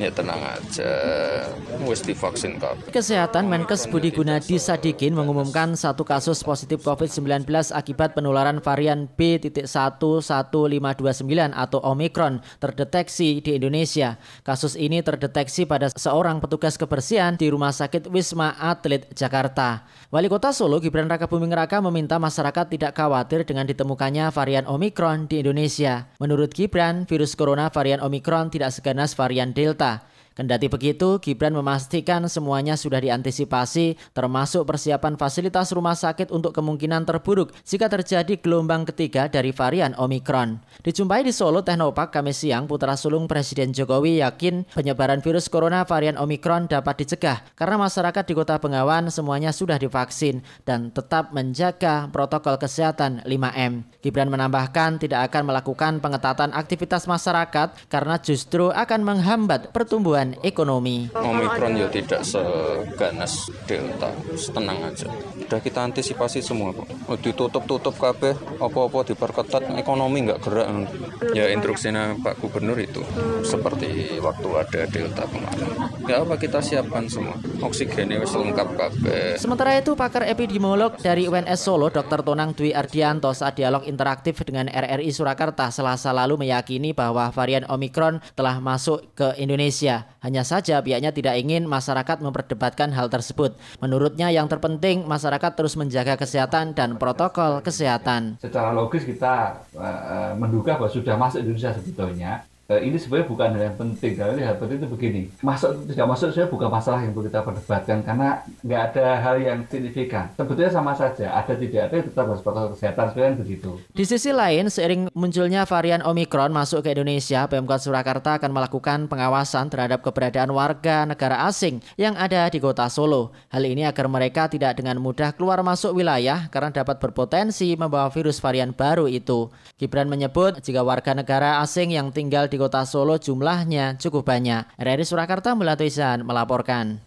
Ya tenang aja, harus divaksin kok. Kesehatan Menkes Budi Gunadi Sadikin mengumumkan satu kasus positif COVID-19 akibat penularan varian B.11529 atau Omikron terdeteksi di Indonesia. Kasus ini terdeteksi pada seorang petugas kebersihan di Rumah Sakit Wisma Atlet Jakarta. Wali Kota Solo Gibran Raka Buming Raka meminta masyarakat tidak khawatir dengan ditemukannya varian Omikron di Indonesia. Menurut Gibran, virus corona varian Omikron tidak seganas varian Delta Kendati begitu, Gibran memastikan semuanya sudah diantisipasi, termasuk persiapan fasilitas rumah sakit untuk kemungkinan terburuk jika terjadi gelombang ketiga dari varian Omikron. Dijumpai di Solo Teknopark Kamis siang, putra sulung Presiden Jokowi yakin penyebaran virus corona varian Omikron dapat dicegah karena masyarakat di Kota Bengawan semuanya sudah divaksin dan tetap menjaga protokol kesehatan 5M. Gibran menambahkan tidak akan melakukan pengetatan aktivitas masyarakat karena justru akan menghambat pertumbuhan dan ekonomi. Omikron ya tidak seganas Delta, tenang aja. Sudah kita antisipasi semua kok. Oh, ditutup-tutup KB, apa-apa diperketat, ekonomi nggak gerak. Ya instruksinya Pak Gubernur itu seperti waktu ada Delta kemarin. Ya apa kita siapkan semua. Oksigennya wis lengkap KB. Sementara itu pakar epidemiolog dari UNS Solo Dr. Tonang Dwi Ardianto saat dialog interaktif dengan RRI Surakarta Selasa lalu meyakini bahwa varian Omikron telah masuk ke Indonesia. Hanya saja pihaknya tidak ingin masyarakat memperdebatkan hal tersebut. Menurutnya yang terpenting masyarakat terus menjaga kesehatan dan protokol kesehatan. Secara logis kita eh, eh, menduga bahwa sudah masuk Indonesia sebetulnya Eh, ini sebenarnya bukan hal yang penting. Karena hal penting itu begini, masuk tidak masuk sebenarnya bukan masalah yang perlu kita perdebatkan karena nggak ada hal yang signifikan. Sebetulnya sama saja, ada tidak ada tetap harus protokol kesehatan sebenarnya begitu. Di sisi lain, seiring munculnya varian Omikron masuk ke Indonesia, Pemkot Surakarta akan melakukan pengawasan terhadap keberadaan warga negara asing yang ada di kota Solo. Hal ini agar mereka tidak dengan mudah keluar masuk wilayah karena dapat berpotensi membawa virus varian baru itu. Gibran menyebut jika warga negara asing yang tinggal di kota Solo jumlahnya cukup banyak. RRI Surakarta Melatuisan melaporkan.